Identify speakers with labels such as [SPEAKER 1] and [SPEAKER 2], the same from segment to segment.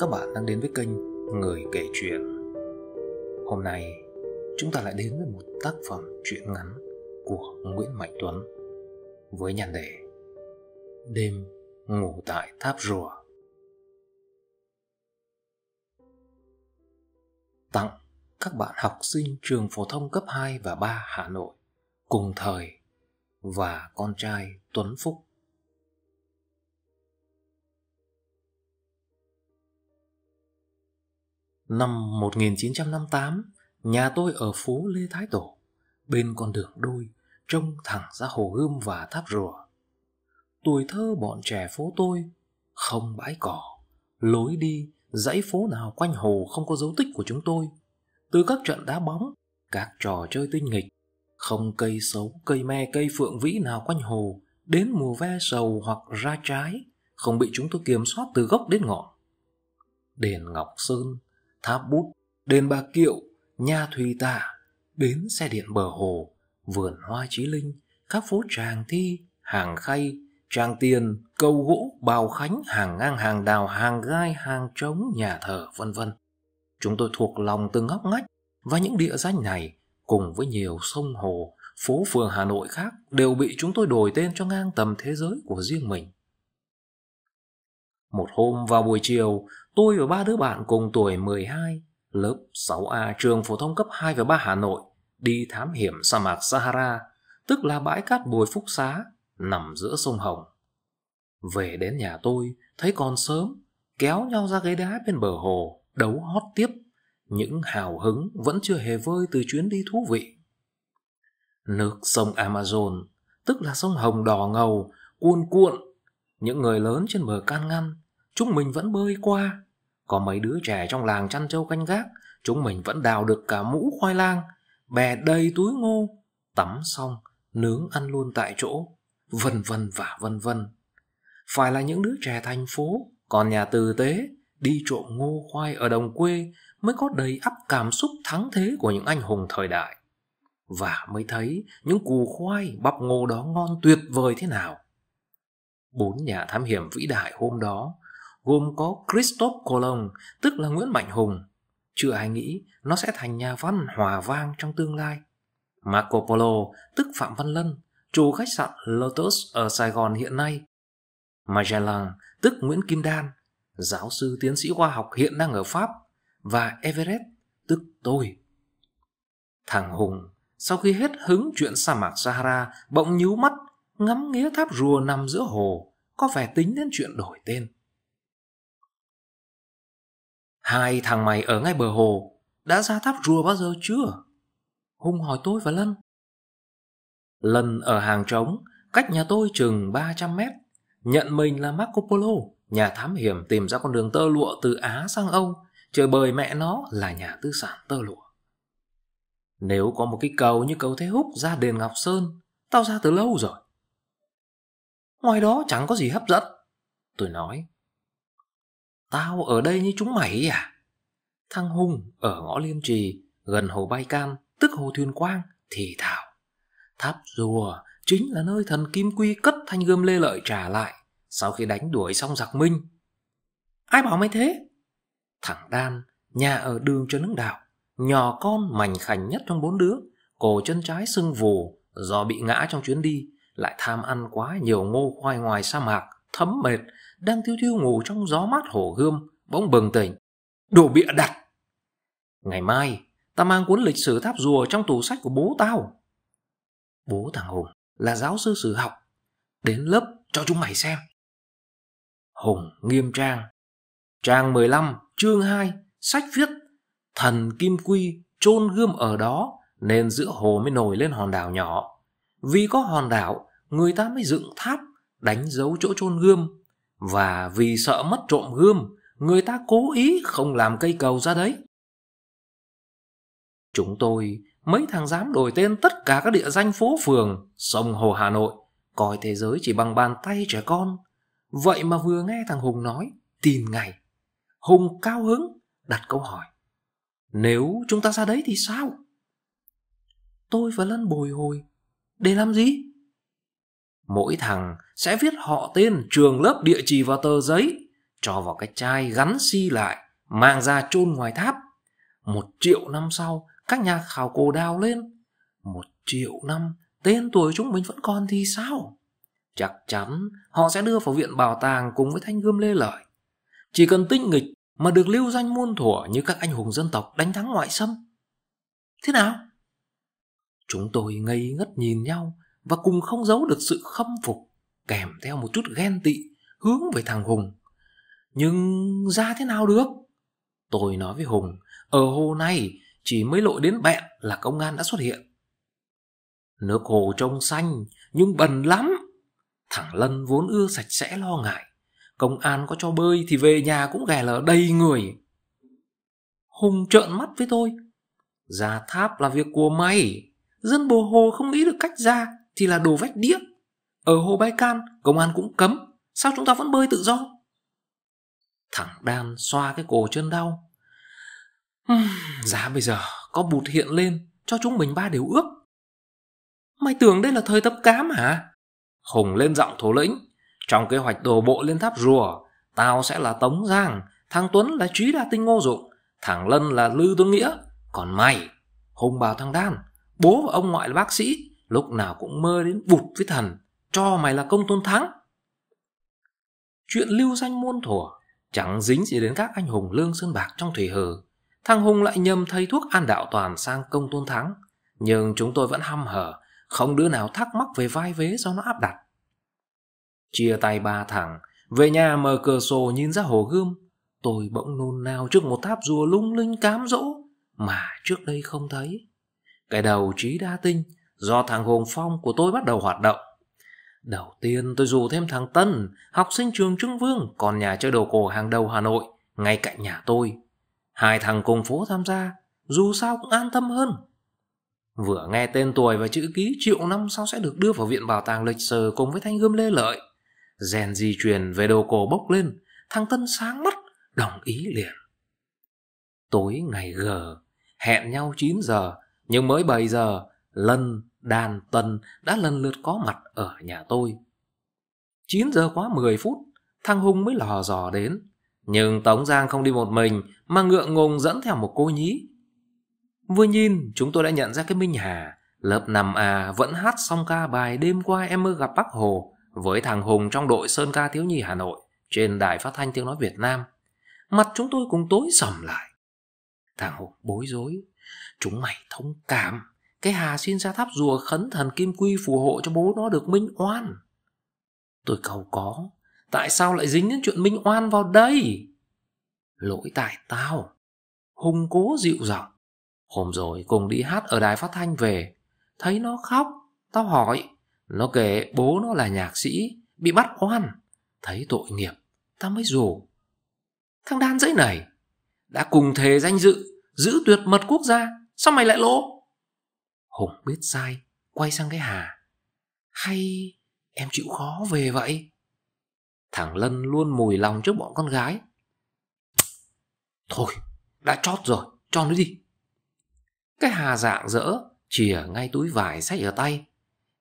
[SPEAKER 1] các bạn đang đến với kênh Người kể chuyện. Hôm nay, chúng ta lại đến với một tác phẩm truyện ngắn của Nguyễn Mạnh Tuấn với nhan đề Đêm ngủ tại tháp rùa. Tặng các bạn học sinh trường phổ thông cấp 2 và 3 Hà Nội cùng thời và con trai Tuấn Phúc Năm 1958, nhà tôi ở phố Lê Thái Tổ, bên con đường đôi, trông thẳng ra hồ gươm và tháp rùa. Tuổi thơ bọn trẻ phố tôi, không bãi cỏ, lối đi, dãy phố nào quanh hồ không có dấu tích của chúng tôi. Từ các trận đá bóng, các trò chơi tinh nghịch, không cây xấu, cây me, cây phượng vĩ nào quanh hồ, đến mùa ve sầu hoặc ra trái, không bị chúng tôi kiểm soát từ gốc đến ngọn. Đền Ngọc Sơn tháp bút, đền bà kiệu, nhà thùy tả, bến xe điện bờ hồ, vườn hoa trí linh, các phố tràng thi, hàng khay, tràng tiền, cầu gỗ, bào khánh, hàng ngang, hàng đào, hàng gai, hàng trống, nhà thờ, vân vân. Chúng tôi thuộc lòng từng ngóc ngách và những địa danh này cùng với nhiều sông hồ, phố phường Hà Nội khác đều bị chúng tôi đổi tên cho ngang tầm thế giới của riêng mình. Một hôm vào buổi chiều, Tôi và ba đứa bạn cùng tuổi 12, lớp 6A trường phổ thông cấp 2 và 3 Hà Nội, đi thám hiểm sa mạc Sahara, tức là bãi cát bồi phúc xá, nằm giữa sông Hồng. Về đến nhà tôi, thấy còn sớm, kéo nhau ra ghế đá bên bờ hồ, đấu hót tiếp. Những hào hứng vẫn chưa hề vơi từ chuyến đi thú vị. Nước sông Amazon, tức là sông Hồng đỏ ngầu, cuồn cuộn. Những người lớn trên bờ can ngăn, Chúng mình vẫn bơi qua Có mấy đứa trẻ trong làng chăn trâu canh gác Chúng mình vẫn đào được cả mũ khoai lang Bè đầy túi ngô Tắm xong Nướng ăn luôn tại chỗ Vân vân và vân vân Phải là những đứa trẻ thành phố Còn nhà tử tế Đi trộm ngô khoai ở đồng quê Mới có đầy ắp cảm xúc thắng thế Của những anh hùng thời đại và mới thấy những củ khoai bắp ngô đó ngon tuyệt vời thế nào. Bốn nhà thám hiểm vĩ đại hôm đó gồm có Christophe Colomb, tức là Nguyễn Mạnh Hùng. Chưa ai nghĩ nó sẽ thành nhà văn hòa vang trong tương lai. Marco Polo, tức Phạm Văn Lân, chủ khách sạn Lotus ở Sài Gòn hiện nay. Magellan, tức Nguyễn Kim Đan, giáo sư tiến sĩ khoa học hiện đang ở Pháp. Và Everest tức tôi. Thằng Hùng, sau khi hết hứng chuyện sa mạc Sahara, bỗng nhíu mắt, ngắm nghía tháp rùa nằm giữa hồ, có vẻ tính đến chuyện đổi tên. Hai thằng mày ở ngay bờ hồ, đã ra tháp rùa bao giờ chưa? Hùng hỏi tôi và Lân. Lân ở hàng trống, cách nhà tôi chừng 300 mét, nhận mình là Marco Polo, nhà thám hiểm tìm ra con đường tơ lụa từ Á sang Âu, trời bời mẹ nó là nhà tư sản tơ lụa. Nếu có một cái cầu như cầu Thế Húc ra đền Ngọc Sơn, tao ra từ lâu rồi. Ngoài đó chẳng có gì hấp dẫn, tôi nói. Tao ở đây như chúng mày à? Thằng Hùng ở ngõ Liêm Trì, gần hồ Bay Cam, tức hồ Thuyền Quang, thì thảo. Tháp rùa chính là nơi thần Kim Quy cất thanh gươm lê lợi trả lại, sau khi đánh đuổi xong giặc Minh. Ai bảo mày thế? Thằng Đan, nhà ở đường cho nước Đạo, nhỏ con mảnh khảnh nhất trong bốn đứa, cổ chân trái sưng vù do bị ngã trong chuyến đi, lại tham ăn quá nhiều ngô khoai ngoài sa mạc, thấm mệt, đang thiêu thiêu ngủ trong gió mát hồ gươm bỗng bừng tỉnh đồ bịa đặt ngày mai ta mang cuốn lịch sử tháp rùa trong tủ sách của bố tao bố thằng hùng là giáo sư sử học đến lớp cho chúng mày xem hùng nghiêm trang trang 15, chương 2, sách viết thần kim quy chôn gươm ở đó nên giữa hồ mới nổi lên hòn đảo nhỏ vì có hòn đảo người ta mới dựng tháp đánh dấu chỗ chôn gươm và vì sợ mất trộm gươm, người ta cố ý không làm cây cầu ra đấy. Chúng tôi, mấy thằng dám đổi tên tất cả các địa danh phố phường, sông Hồ Hà Nội, coi thế giới chỉ bằng bàn tay trẻ con. Vậy mà vừa nghe thằng Hùng nói, tin ngày. Hùng cao hứng, đặt câu hỏi. Nếu chúng ta ra đấy thì sao? Tôi và Lân bồi hồi. Để làm gì? Mỗi thằng sẽ viết họ tên, trường lớp, địa chỉ vào tờ giấy, cho vào cái chai gắn si lại, mang ra chôn ngoài tháp. Một triệu năm sau, các nhà khảo cổ đào lên. Một triệu năm, tên tuổi chúng mình vẫn còn thì sao? Chắc chắn họ sẽ đưa vào viện bảo tàng cùng với thanh gươm lê lợi. Chỉ cần tinh nghịch mà được lưu danh muôn thuở như các anh hùng dân tộc đánh thắng ngoại xâm. Thế nào? Chúng tôi ngây ngất nhìn nhau và cùng không giấu được sự khâm phục kèm theo một chút ghen tị hướng về thằng Hùng. Nhưng ra thế nào được? Tôi nói với Hùng, ở hồ này chỉ mới lội đến bẹn là công an đã xuất hiện. Nước hồ trông xanh nhưng bần lắm. Thằng Lân vốn ưa sạch sẽ lo ngại. Công an có cho bơi thì về nhà cũng ghè lở đầy người. Hùng trợn mắt với tôi. Ra tháp là việc của mày. Dân bồ hồ không nghĩ được cách ra thì là đồ vách đĩa. Ở hồ Bái Can, công an cũng cấm, sao chúng ta vẫn bơi tự do? thằng đan xoa cái cổ chân đau. Uhm, giá bây giờ có bụt hiện lên cho chúng mình ba đều ước. Mày tưởng đây là thời tập cám hả? Hùng lên giọng thủ lĩnh. Trong kế hoạch đổ bộ lên tháp rùa, tao sẽ là Tống Giang, thằng Tuấn là Trí Đa Tinh Ngô Dụng, thằng Lân là Lư Tuấn Nghĩa. Còn mày, Hùng bảo thằng Đan, bố và ông ngoại là bác sĩ, lúc nào cũng mơ đến vụt với thần, cho mày là công tôn thắng. Chuyện lưu danh muôn thuở, chẳng dính gì đến các anh hùng lương sơn bạc trong thủy hờ Thằng Hùng lại nhầm thầy thuốc an đạo toàn sang công tôn thắng, nhưng chúng tôi vẫn hăm hở, không đứa nào thắc mắc về vai vế do nó áp đặt. Chia tay ba thằng, về nhà mở cửa sổ nhìn ra hồ gươm, tôi bỗng nôn nao trước một tháp rùa lung linh cám dỗ mà trước đây không thấy. Cái đầu trí đa tinh do thằng hùng Phong của tôi bắt đầu hoạt động. Đầu tiên tôi rủ thêm thằng Tân, học sinh trường Trưng Vương, còn nhà chơi đồ cổ hàng đầu Hà Nội, ngay cạnh nhà tôi. Hai thằng cùng phố tham gia, dù sao cũng an tâm hơn. Vừa nghe tên tuổi và chữ ký triệu năm sau sẽ được đưa vào Viện Bảo tàng Lịch Sử cùng với Thanh Gươm Lê Lợi. Rèn di truyền về đồ cổ bốc lên, thằng Tân sáng mắt, đồng ý liền. Tối ngày gờ, hẹn nhau 9 giờ, nhưng mới 7 giờ, Lân, đàn tần đã lần lượt có mặt ở nhà tôi. 9 giờ quá 10 phút, thằng Hùng mới lò dò đến. Nhưng Tống Giang không đi một mình mà ngựa ngùng dẫn theo một cô nhí. Vừa nhìn, chúng tôi đã nhận ra cái Minh Hà. Lớp 5A vẫn hát xong ca bài đêm qua em mơ gặp Bắc Hồ với thằng Hùng trong đội Sơn Ca Thiếu Nhi Hà Nội trên đài phát thanh tiếng nói Việt Nam. Mặt chúng tôi cũng tối sầm lại. Thằng Hùng bối rối. Chúng mày thông cảm cái Hà xin ra tháp rùa khấn thần Kim Quy phù hộ cho bố nó được minh oan. Tôi cầu có. Tại sao lại dính đến chuyện minh oan vào đây? Lỗi tại tao. Hùng cố dịu giọng. Hôm rồi cùng đi hát ở đài phát thanh về. Thấy nó khóc. Tao hỏi. Nó kể bố nó là nhạc sĩ. Bị bắt oan. Thấy tội nghiệp. Tao mới rủ. Thằng đan dãy này. Đã cùng thề danh dự. Giữ tuyệt mật quốc gia. Sao mày lại lỗ? Hùng biết sai, quay sang cái Hà. Hay em chịu khó về vậy? Thằng Lân luôn mùi lòng trước bọn con gái. Thôi, đã chót rồi, cho nó đi. Cái Hà dạng dỡ, chìa ngay túi vải sách ở tay.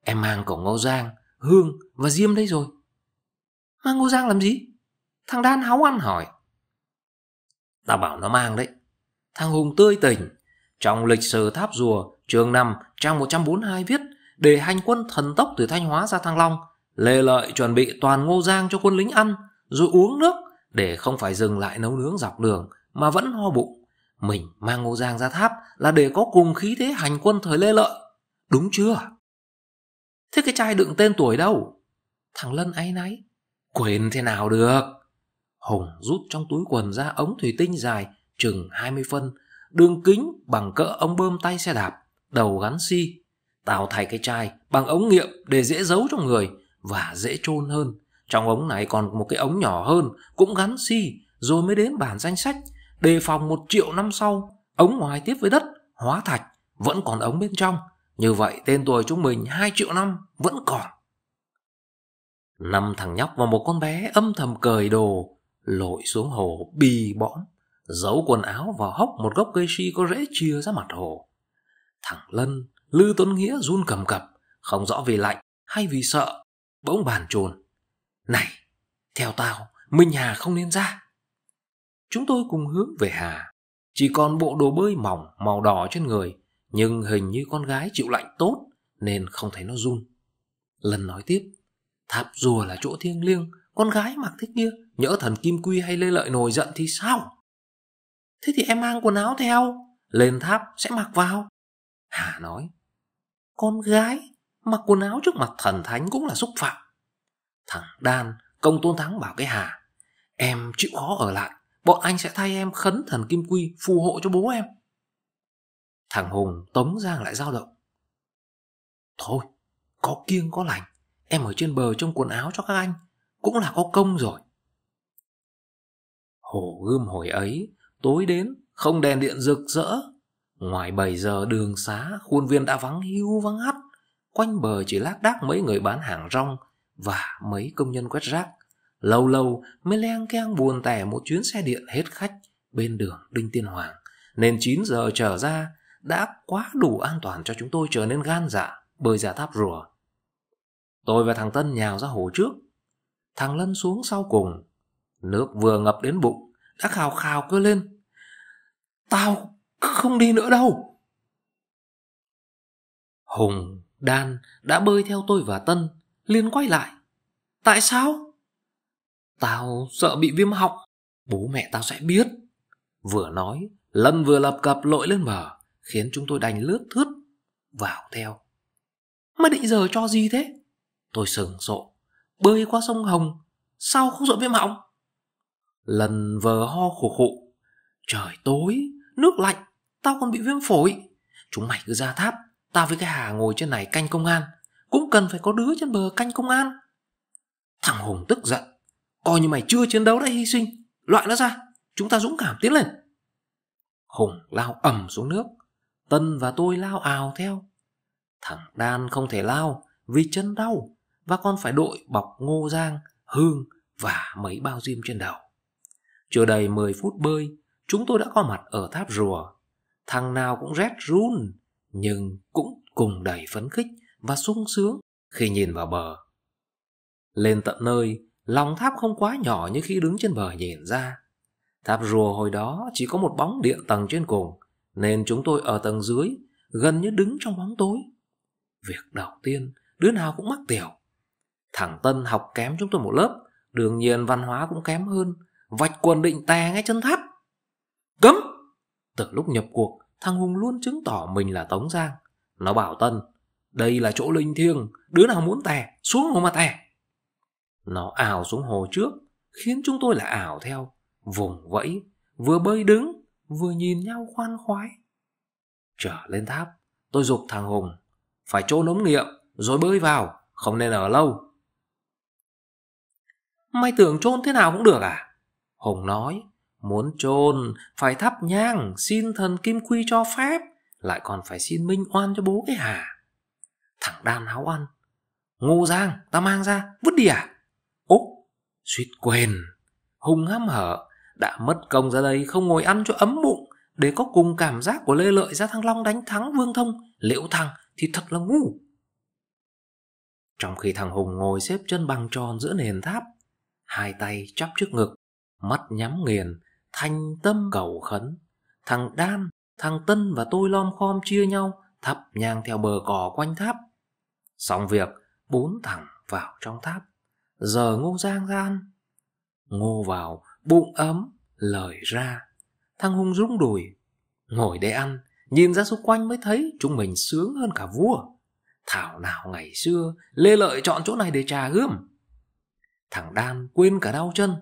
[SPEAKER 1] Em mang cổng Ngô Giang, Hương và Diêm đấy rồi. Mang Ngô Giang làm gì? Thằng Đan háu ăn hỏi. ta bảo nó mang đấy. Thằng Hùng tươi tỉnh, trong lịch sử tháp rùa trường năm trang 142 viết, để hành quân thần tốc từ Thanh Hóa ra Thăng Long, Lê Lợi chuẩn bị toàn ngô giang cho quân lính ăn, rồi uống nước, để không phải dừng lại nấu nướng dọc đường, mà vẫn ho bụng. Mình mang ngô giang ra tháp là để có cùng khí thế hành quân thời Lê Lợi. Đúng chưa? Thế cái chai đựng tên tuổi đâu? Thằng Lân ấy nấy Quên thế nào được? Hùng rút trong túi quần ra ống thủy tinh dài chừng 20 phân, đường kính bằng cỡ ống bơm tay xe đạp đầu gắn xi, si, tạo thành cái chai bằng ống nghiệm để dễ giấu trong người và dễ chôn hơn. Trong ống này còn một cái ống nhỏ hơn cũng gắn xi si, rồi mới đến bản danh sách đề phòng một triệu năm sau ống ngoài tiếp với đất hóa thạch vẫn còn ống bên trong. Như vậy tên tuổi chúng mình hai triệu năm vẫn còn. Năm thằng nhóc và một con bé âm thầm cởi đồ, lội xuống hồ bì bõm, giấu quần áo vào hốc một gốc cây si có rễ chia ra mặt hồ thằng lân, Lư Tuấn Nghĩa run cầm cập, không rõ vì lạnh hay vì sợ, bỗng bàn chồn. Này, theo tao, Minh Hà không nên ra. Chúng tôi cùng hướng về Hà, chỉ còn bộ đồ bơi mỏng màu đỏ trên người, nhưng hình như con gái chịu lạnh tốt nên không thấy nó run. Lần nói tiếp, tháp rùa là chỗ thiêng liêng, con gái mặc thích kia, nhỡ thần Kim Quy hay Lê Lợi nổi giận thì sao? Thế thì em mang quần áo theo, lên tháp sẽ mặc vào. Hà nói, con gái mặc quần áo trước mặt thần thánh cũng là xúc phạm. Thằng Đan, công tôn thắng bảo cái Hà, em chịu khó ở lại, bọn anh sẽ thay em khấn thần Kim Quy phù hộ cho bố em. Thằng Hùng tống giang lại dao động. Thôi, có kiêng có lành, em ở trên bờ trong quần áo cho các anh, cũng là có công rồi. Hổ gươm hồi ấy, tối đến, không đèn điện rực rỡ, Ngoài bảy giờ đường xá, khuôn viên đã vắng hiu vắng hắt. Quanh bờ chỉ lác đác mấy người bán hàng rong và mấy công nhân quét rác. Lâu lâu mới leng keng buồn tẻ một chuyến xe điện hết khách bên đường Đinh Tiên Hoàng. Nên 9 giờ trở ra đã quá đủ an toàn cho chúng tôi trở nên gan dạ bơi giả tháp rùa. Tôi và thằng Tân nhào ra hồ trước. Thằng Lân xuống sau cùng. Nước vừa ngập đến bụng đã khào khào kêu lên. Tao không đi nữa đâu hùng đan đã bơi theo tôi và tân liền quay lại tại sao tao sợ bị viêm họng bố mẹ tao sẽ biết vừa nói lân vừa lập cập lội lên bờ khiến chúng tôi đành lướt thướt vào theo mà định giờ cho gì thế tôi sừng sộ bơi qua sông hồng sao không sợ viêm họng lần vờ ho khổ khụ trời tối nước lạnh Tao còn bị viêm phổi Chúng mày cứ ra tháp Tao với cái Hà ngồi trên này canh công an Cũng cần phải có đứa trên bờ canh công an Thằng Hùng tức giận Coi như mày chưa chiến đấu đã hy sinh Loại nó ra Chúng ta dũng cảm tiến lên Hùng lao ầm xuống nước Tân và tôi lao ào theo Thằng Đan không thể lao Vì chân đau Và còn phải đội bọc ngô giang Hương và mấy bao diêm trên đầu Chưa đầy 10 phút bơi Chúng tôi đã có mặt ở tháp rùa thằng nào cũng rét run, nhưng cũng cùng đầy phấn khích và sung sướng khi nhìn vào bờ. Lên tận nơi, lòng tháp không quá nhỏ như khi đứng trên bờ nhìn ra. Tháp rùa hồi đó chỉ có một bóng điện tầng trên cùng, nên chúng tôi ở tầng dưới, gần như đứng trong bóng tối. Việc đầu tiên, đứa nào cũng mắc tiểu. Thằng Tân học kém chúng tôi một lớp, đương nhiên văn hóa cũng kém hơn, vạch quần định tè ngay chân tháp. Cấm! Từ lúc nhập cuộc, thằng Hùng luôn chứng tỏ mình là Tống Giang. Nó bảo Tân, đây là chỗ linh thiêng, đứa nào muốn tè, xuống hồ mà tè. Nó ảo xuống hồ trước, khiến chúng tôi là ảo theo, vùng vẫy, vừa bơi đứng, vừa nhìn nhau khoan khoái. Trở lên tháp, tôi dục thằng Hùng, phải trôn nóng nghiệm, rồi bơi vào, không nên ở lâu. Mày tưởng trôn thế nào cũng được à? Hùng nói, Muốn chôn phải thắp nhang, xin thần Kim Quy cho phép, lại còn phải xin minh oan cho bố cái hả? Thằng đàn háo ăn. Ngô giang, ta mang ra, vứt đi à? Úc, suýt quên. Hùng hám hở, đã mất công ra đây không ngồi ăn cho ấm bụng, để có cùng cảm giác của Lê Lợi ra Thăng Long đánh thắng Vương Thông, Liễu thằng thì thật là ngu. Trong khi thằng Hùng ngồi xếp chân bằng tròn giữa nền tháp, hai tay chắp trước ngực, mắt nhắm nghiền, Thành tâm cầu khấn Thằng Đan, thằng Tân và tôi lom khom chia nhau Thắp nhang theo bờ cỏ quanh tháp Xong việc Bốn thằng vào trong tháp Giờ ngô giang gian Ngô vào bụng ấm Lời ra Thằng Hùng rung đùi Ngồi để ăn Nhìn ra xung quanh mới thấy Chúng mình sướng hơn cả vua Thảo nào ngày xưa Lê Lợi chọn chỗ này để trà gươm Thằng Đan quên cả đau chân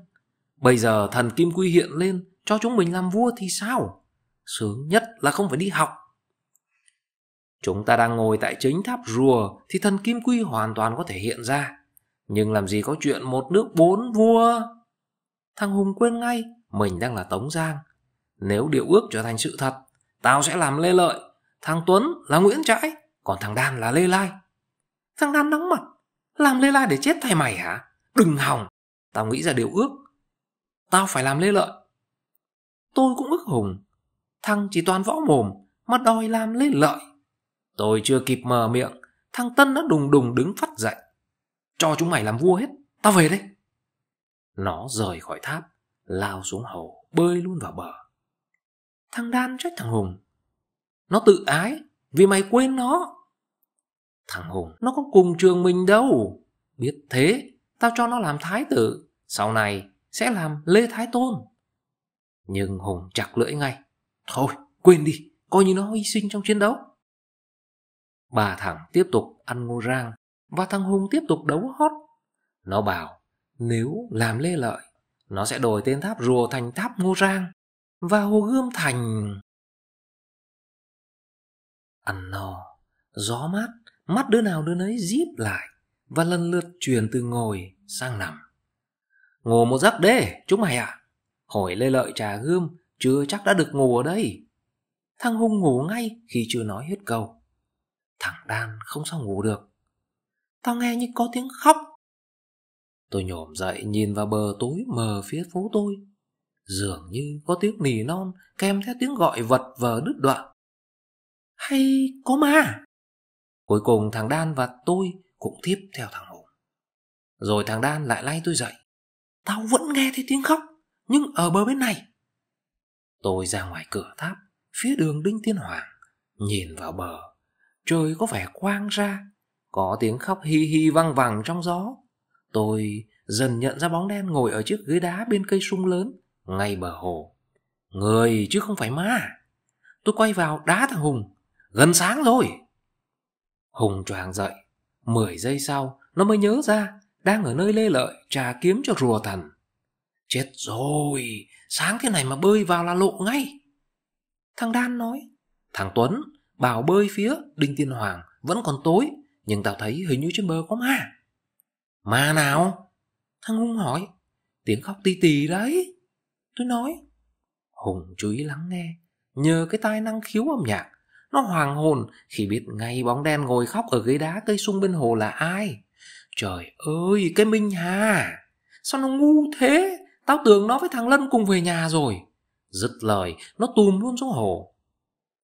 [SPEAKER 1] Bây giờ thần kim quy hiện lên cho chúng mình làm vua thì sao? Sướng nhất là không phải đi học. Chúng ta đang ngồi tại chính tháp rùa thì thần kim quy hoàn toàn có thể hiện ra. Nhưng làm gì có chuyện một nước bốn vua? Thằng Hùng quên ngay, mình đang là Tống Giang. Nếu điều ước trở thành sự thật, tao sẽ làm Lê Lợi, thằng Tuấn là Nguyễn Trãi, còn thằng Đan là Lê Lai. Thằng Đan nóng mặt, làm Lê Lai để chết thay mày hả? Đừng hòng tao nghĩ ra điều ước Tao phải làm lê lợi Tôi cũng ức hùng Thằng chỉ toàn võ mồm Mà đòi làm lê lợi Tôi chưa kịp mở miệng Thằng Tân đã đùng đùng đứng phát dậy Cho chúng mày làm vua hết Tao về đây Nó rời khỏi tháp Lao xuống hồ, Bơi luôn vào bờ Thằng Đan trách thằng Hùng Nó tự ái Vì mày quên nó Thằng Hùng nó có cùng trường mình đâu Biết thế Tao cho nó làm thái tử Sau này sẽ làm Lê Thái Tôn. Nhưng Hùng chặt lưỡi ngay. Thôi, quên đi, coi như nó hy sinh trong chiến đấu. Bà thẳng tiếp tục ăn ngô rang và thằng Hùng tiếp tục đấu hót. Nó bảo nếu làm lê lợi, nó sẽ đổi tên tháp rùa thành tháp ngô rang và hồ gươm thành... Ăn no, gió mát, mắt đứa nào đứa nấy díp lại và lần lượt chuyển từ ngồi sang nằm. Ngủ một giấc đê, chúng mày à? Hỏi Lê Lợi trà gươm, chưa chắc đã được ngủ ở đây. Thằng Hung ngủ ngay khi chưa nói hết câu. Thằng Đan không sao ngủ được. Tao nghe như có tiếng khóc. Tôi nhổm dậy nhìn vào bờ tối mờ phía phố tôi. Dường như có tiếng nỉ non kèm theo tiếng gọi vật vờ đứt đoạn. Hay có ma? Cuối cùng thằng Đan và tôi cũng tiếp theo thằng Hùng. Rồi thằng Đan lại lay tôi dậy tao vẫn nghe thấy tiếng khóc nhưng ở bờ bên này tôi ra ngoài cửa tháp phía đường đinh tiên hoàng nhìn vào bờ trời có vẻ quang ra có tiếng khóc hi hi văng vẳng trong gió tôi dần nhận ra bóng đen ngồi ở chiếc ghế đá bên cây sung lớn ngay bờ hồ người chứ không phải ma à? tôi quay vào đá thằng hùng gần sáng rồi hùng choàng dậy mười giây sau nó mới nhớ ra đang ở nơi lê lợi trà kiếm cho rùa thần. Chết rồi, sáng thế này mà bơi vào là lộ ngay. Thằng Đan nói, thằng Tuấn bảo bơi phía Đinh Tiên Hoàng vẫn còn tối, nhưng tao thấy hình như trên bờ có ma. Ma nào? Thằng Hùng hỏi, tiếng khóc tì tì đấy. Tôi nói, Hùng chú ý lắng nghe, nhờ cái tai năng khiếu âm nhạc, nó hoàng hồn khi biết ngay bóng đen ngồi khóc ở ghế đá cây sung bên hồ là ai. Trời ơi, cái Minh Hà, sao nó ngu thế? Tao tưởng nó với thằng Lân cùng về nhà rồi. Dứt lời, nó tùm luôn xuống hồ.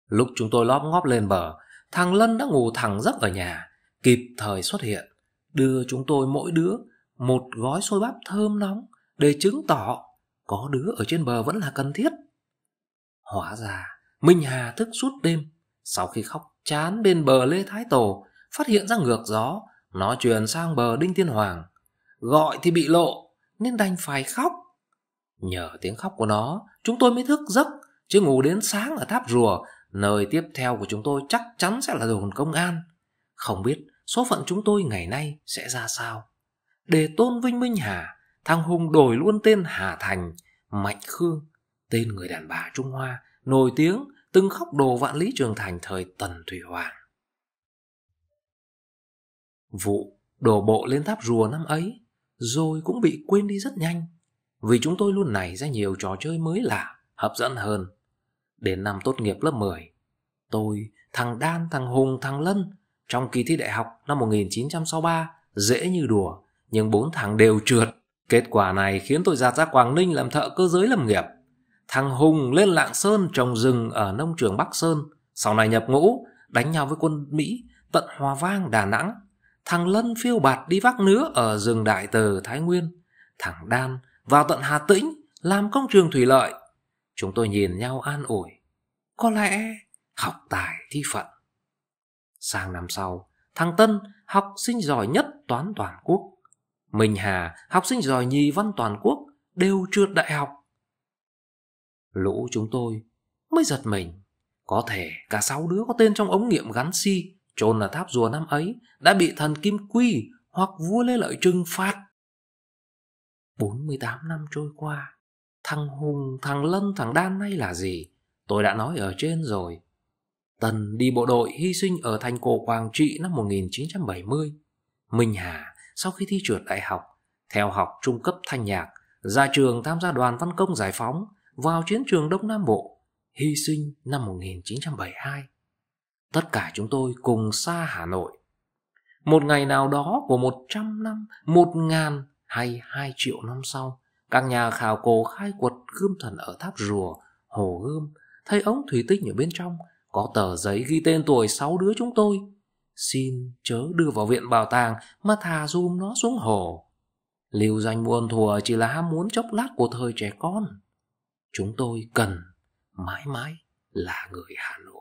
[SPEAKER 1] Lúc chúng tôi lóp ngóp lên bờ, thằng Lân đã ngủ thẳng giấc ở nhà, kịp thời xuất hiện, đưa chúng tôi mỗi đứa một gói xôi bắp thơm nóng để chứng tỏ có đứa ở trên bờ vẫn là cần thiết. Hóa ra, Minh Hà thức suốt đêm, sau khi khóc chán bên bờ Lê Thái Tổ, phát hiện ra ngược gió, nó truyền sang bờ Đinh Tiên Hoàng Gọi thì bị lộ Nên đành phải khóc Nhờ tiếng khóc của nó Chúng tôi mới thức giấc Chứ ngủ đến sáng ở tháp rùa Nơi tiếp theo của chúng tôi chắc chắn sẽ là đồn công an Không biết số phận chúng tôi ngày nay sẽ ra sao Để tôn vinh Minh Hà Thằng Hùng đổi luôn tên Hà Thành Mạnh Khương Tên người đàn bà Trung Hoa Nổi tiếng từng khóc đồ vạn lý trường thành thời Tần Thủy Hoàng Vụ đổ bộ lên tháp rùa năm ấy rồi cũng bị quên đi rất nhanh vì chúng tôi luôn nảy ra nhiều trò chơi mới lạ, hấp dẫn hơn. Đến năm tốt nghiệp lớp 10, tôi, thằng Đan, thằng Hùng, thằng Lân trong kỳ thi đại học năm 1963 dễ như đùa, nhưng bốn thằng đều trượt. Kết quả này khiến tôi ra ra Quảng Ninh làm thợ cơ giới lâm nghiệp. Thằng Hùng lên Lạng Sơn trồng rừng ở nông trường Bắc Sơn, sau này nhập ngũ, đánh nhau với quân Mỹ tận Hòa Vang, Đà Nẵng thằng Lân phiêu bạt đi vác nứa ở rừng Đại Từ Thái Nguyên, thằng Đan vào tận Hà Tĩnh làm công trường thủy lợi. Chúng tôi nhìn nhau an ủi, có lẽ học tài thi phận. Sang năm sau, thằng Tân học sinh giỏi nhất toán toàn quốc. Mình Hà học sinh giỏi nhì văn toàn quốc đều trượt đại học. Lũ chúng tôi mới giật mình. Có thể cả sáu đứa có tên trong ống nghiệm gắn si chôn ở tháp rùa năm ấy đã bị thần Kim Quy hoặc vua Lê Lợi trừng phạt. 48 năm trôi qua, thằng Hùng, thằng Lân, thằng Đan nay là gì? Tôi đã nói ở trên rồi. Tần đi bộ đội hy sinh ở thành cổ Quảng Trị năm 1970. Minh Hà sau khi thi trượt đại học, theo học trung cấp thanh nhạc, ra trường tham gia đoàn văn công giải phóng vào chiến trường Đông Nam Bộ, hy sinh năm 1972. Tất cả chúng tôi cùng xa Hà Nội. Một ngày nào đó của một trăm năm, một ngàn hay hai triệu năm sau, các nhà khảo cổ khai quật gươm thần ở tháp rùa, hồ gươm, thấy ống thủy tinh ở bên trong, có tờ giấy ghi tên tuổi sáu đứa chúng tôi. Xin chớ đưa vào viện bảo tàng mà thà zoom nó xuống hồ. liều danh buồn thùa chỉ là ham muốn chốc lát của thời trẻ con. Chúng tôi cần mãi mãi là người Hà Nội.